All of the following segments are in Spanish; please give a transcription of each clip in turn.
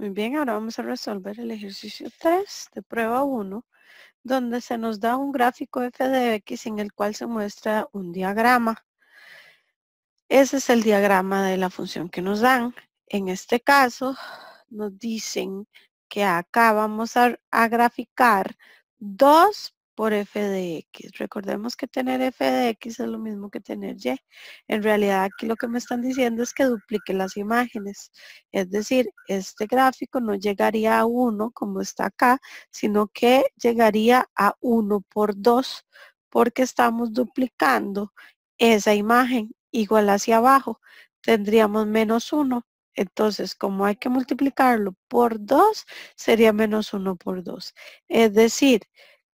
Muy bien, ahora vamos a resolver el ejercicio 3 de prueba 1, donde se nos da un gráfico f de x en el cual se muestra un diagrama. Ese es el diagrama de la función que nos dan. En este caso, nos dicen que acá vamos a, graficar dos por f de x. Recordemos que tener f de x es lo mismo que tener y. En realidad aquí lo que me están diciendo es que duplique las imágenes. Es decir, este gráfico no llegaría a 1 como está acá, sino que llegaría a 1 por 2 porque estamos duplicando esa imagen igual hacia abajo. Tendríamos menos 1 entonces, como hay que multiplicarlo por 2, sería menos 1 por 2. Es decir,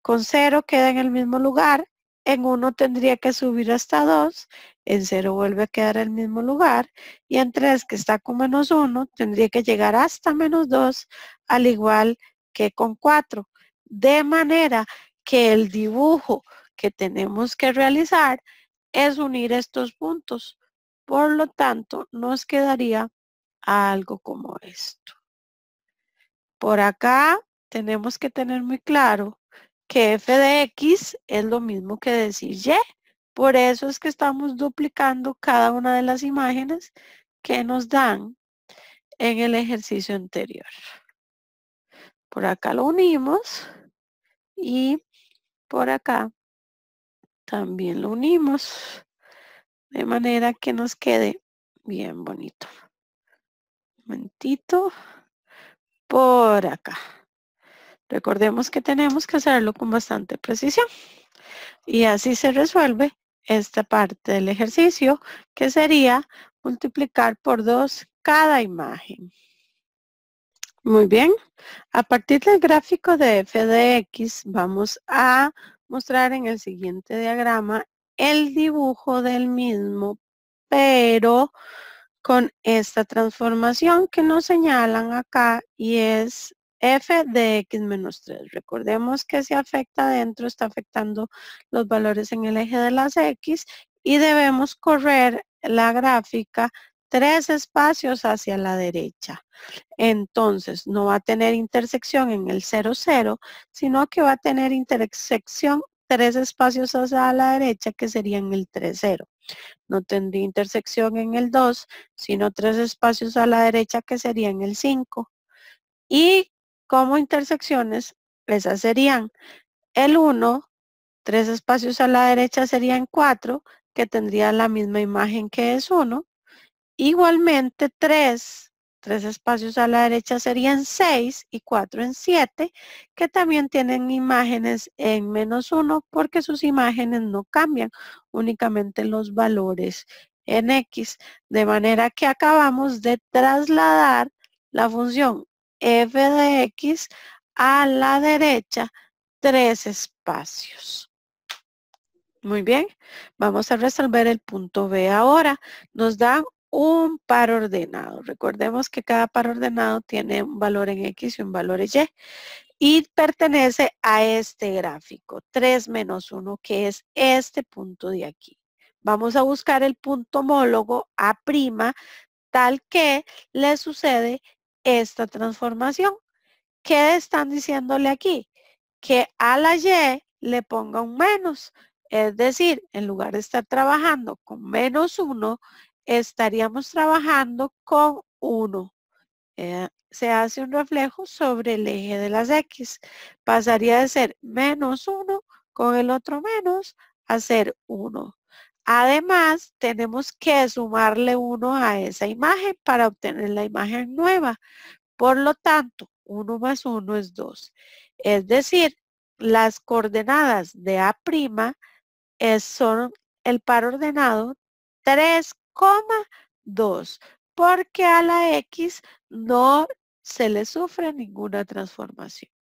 con 0 queda en el mismo lugar, en 1 tendría que subir hasta 2, en 0 vuelve a quedar en el mismo lugar y en 3 que está con menos 1 tendría que llegar hasta menos 2 al igual que con 4. De manera que el dibujo que tenemos que realizar es unir estos puntos. Por lo tanto, nos quedaría algo como esto. Por acá tenemos que tener muy claro que f de x es lo mismo que decir y. Por eso es que estamos duplicando cada una de las imágenes que nos dan en el ejercicio anterior. Por acá lo unimos y por acá también lo unimos de manera que nos quede bien bonito. Un momentito por acá. Recordemos que tenemos que hacerlo con bastante precisión. Y así se resuelve esta parte del ejercicio, que sería multiplicar por 2 cada imagen. Muy bien. A partir del gráfico de f de x, vamos a mostrar en el siguiente diagrama el dibujo del mismo, pero con esta transformación que nos señalan acá y es f de x menos 3. Recordemos que si afecta adentro está afectando los valores en el eje de las x y debemos correr la gráfica tres espacios hacia la derecha. Entonces, no va a tener intersección en el 0, 0, sino que va a tener intersección tres espacios hacia la derecha, que sería en el 3, 0. No tendría intersección en el 2, sino tres espacios a la derecha, que sería en el 5. Y como intersecciones, esas serían el 1, tres espacios a la derecha serían 4, que tendría la misma imagen que es 1. Igualmente 3, 3 espacios a la derecha serían 6 y 4 en 7, que también tienen imágenes en menos 1 porque sus imágenes no cambian, únicamente los valores en X. De manera que acabamos de trasladar la función f de x a la derecha tres espacios. Muy bien, vamos a resolver el punto B ahora. Nos da un par ordenado. Recordemos que cada par ordenado tiene un valor en X y un valor en Y. Y pertenece a este gráfico, 3 menos 1, que es este punto de aquí. Vamos a buscar el punto homólogo A' tal que le sucede esta transformación. ¿Qué están diciéndole aquí? Que a la Y le ponga un menos. Es decir, en lugar de estar trabajando con menos 1, estaríamos trabajando con 1. Eh, se hace un reflejo sobre el eje de las X. Pasaría de ser menos 1 con el otro menos a ser 1. Además, tenemos que sumarle uno a esa imagen para obtener la imagen nueva. Por lo tanto, 1 más 1 es 2. Es decir, las coordenadas de A' son el par ordenado 3,2 porque a la X no se le sufre ninguna transformación.